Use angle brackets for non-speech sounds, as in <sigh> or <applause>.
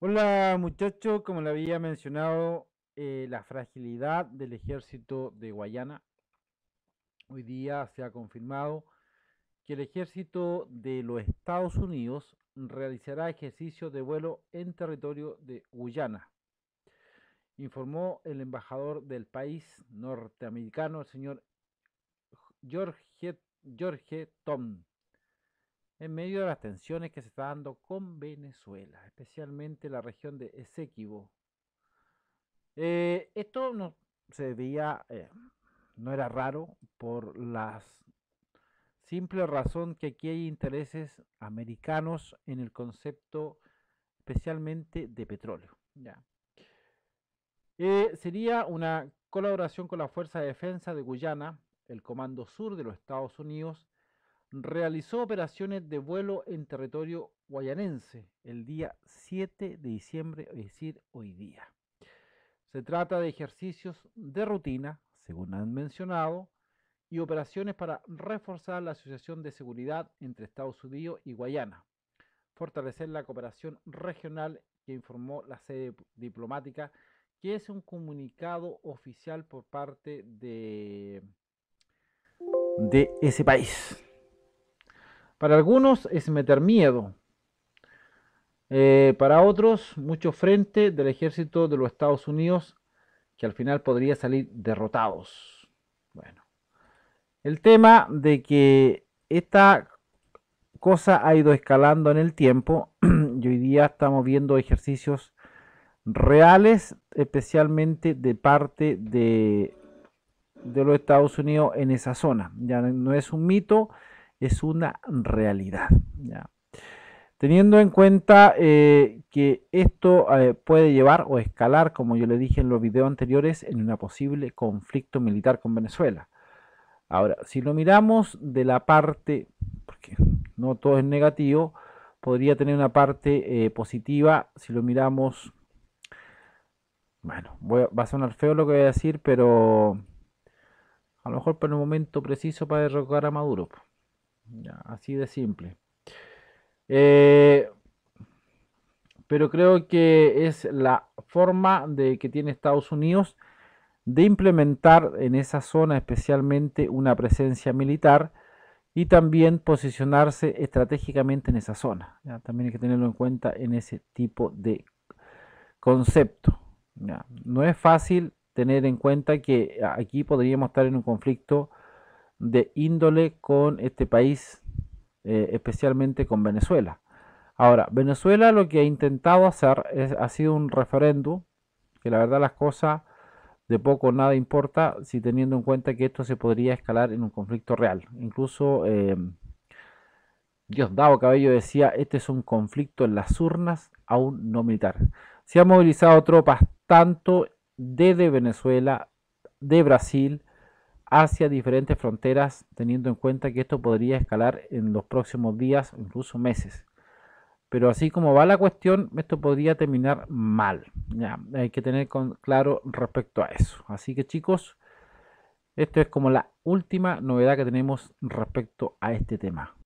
Hola muchachos, como le había mencionado, eh, la fragilidad del ejército de Guayana. Hoy día se ha confirmado que el ejército de los Estados Unidos realizará ejercicios de vuelo en territorio de Guyana, informó el embajador del país norteamericano, el señor George, George Tom en medio de las tensiones que se está dando con Venezuela, especialmente la región de Esequibo. Eh, esto no se veía, eh, no era raro por la simple razón que aquí hay intereses americanos en el concepto especialmente de petróleo. Eh, sería una colaboración con la Fuerza de Defensa de Guyana, el Comando Sur de los Estados Unidos, realizó operaciones de vuelo en territorio guayanense el día 7 de diciembre, es decir, hoy día. Se trata de ejercicios de rutina, según han mencionado, y operaciones para reforzar la asociación de seguridad entre Estados Unidos y Guayana, fortalecer la cooperación regional que informó la sede diplomática, que es un comunicado oficial por parte de, de ese país. Para algunos es meter miedo. Eh, para otros, mucho frente del ejército de los Estados Unidos, que al final podría salir derrotados. Bueno, el tema de que esta cosa ha ido escalando en el tiempo <clears throat> y hoy día estamos viendo ejercicios reales, especialmente de parte de, de los Estados Unidos en esa zona. Ya no es un mito es una realidad. ¿ya? Teniendo en cuenta eh, que esto eh, puede llevar o escalar, como yo le dije en los videos anteriores, en un posible conflicto militar con Venezuela. Ahora, si lo miramos de la parte, porque no todo es negativo, podría tener una parte eh, positiva si lo miramos. Bueno, va a sonar feo lo que voy a decir, pero a lo mejor para un momento preciso para derrocar a Maduro así de simple. Eh, pero creo que es la forma de que tiene Estados Unidos de implementar en esa zona especialmente una presencia militar y también posicionarse estratégicamente en esa zona. También hay que tenerlo en cuenta en ese tipo de concepto. No es fácil tener en cuenta que aquí podríamos estar en un conflicto de índole con este país, eh, especialmente con Venezuela. Ahora, Venezuela lo que ha intentado hacer es, ha sido un referéndum, que la verdad las cosas de poco o nada importa, si teniendo en cuenta que esto se podría escalar en un conflicto real. Incluso eh, em, Diosdado Cabello decía, este es un conflicto en las urnas, aún no militar. Se han movilizado tropas tanto desde Venezuela, de Brasil, hacia diferentes fronteras, teniendo en cuenta que esto podría escalar en los próximos días incluso meses. Pero así como va la cuestión, esto podría terminar mal. Ya, hay que tener claro respecto a eso. Así que chicos, esto es como la última novedad que tenemos respecto a este tema.